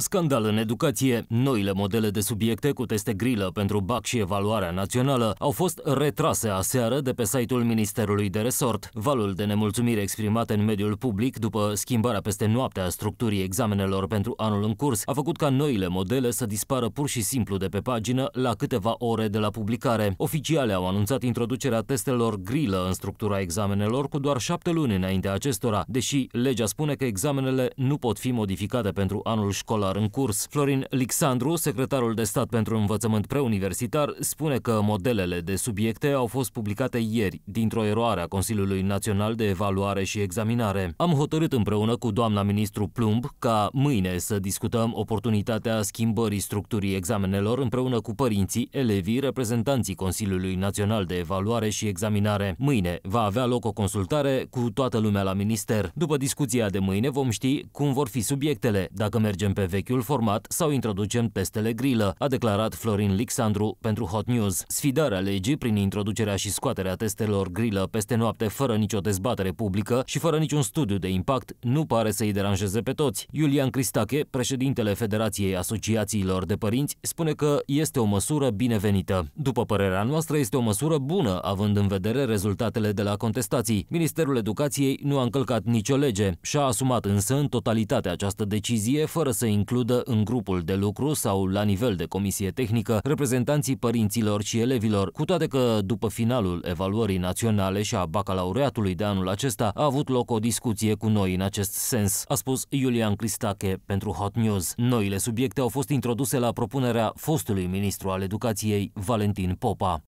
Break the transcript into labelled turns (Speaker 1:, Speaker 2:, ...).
Speaker 1: Scandal în educație, noile modele de subiecte cu teste grilă pentru BAC și evaluarea națională au fost retrase aseară de pe site-ul Ministerului de Resort. Valul de nemulțumire exprimat în mediul public după schimbarea peste noapte a structurii examenelor pentru anul în curs a făcut ca noile modele să dispară pur și simplu de pe pagină la câteva ore de la publicare. Oficiale au anunțat introducerea testelor grilă în structura examenelor cu doar șapte luni înaintea acestora, deși legea spune că examenele nu pot fi modificate pentru anul școlar școlar în curs. Florin Lixandru, secretarul de stat pentru învățământ preuniversitar, spune că modelele de subiecte au fost publicate ieri, dintr-o eroare a Consiliului Național de Evaluare și Examinare. Am hotărât împreună cu doamna ministru Plumb ca mâine să discutăm oportunitatea schimbării structurii examenelor împreună cu părinții, elevii, reprezentanții Consiliului Național de Evaluare și Examinare. Mâine va avea loc o consultare cu toată lumea la minister. După discuția de mâine vom ști cum vor fi subiectele, dacă mergem pe vechiul format sau introducem testele grilă, a declarat Florin Lixandru pentru Hot News. Sfidarea legii prin introducerea și scoaterea testelor grilă peste noapte fără nicio dezbatere publică și fără niciun studiu de impact nu pare să-i deranjeze pe toți. Iulian Cristache, președintele Federației Asociațiilor de Părinți, spune că este o măsură binevenită. După părerea noastră, este o măsură bună, având în vedere rezultatele de la contestații. Ministerul Educației nu a încălcat nicio lege și a asumat însă în totalitate această decizie fără să i includă în grupul de lucru sau la nivel de comisie tehnică reprezentanții părinților și elevilor, cu toate că după finalul evaluării naționale și a bacalaureatului de anul acesta a avut loc o discuție cu noi în acest sens, a spus Iulian Cristache pentru Hot News. Noile subiecte au fost introduse la propunerea fostului ministru al educației Valentin Popa.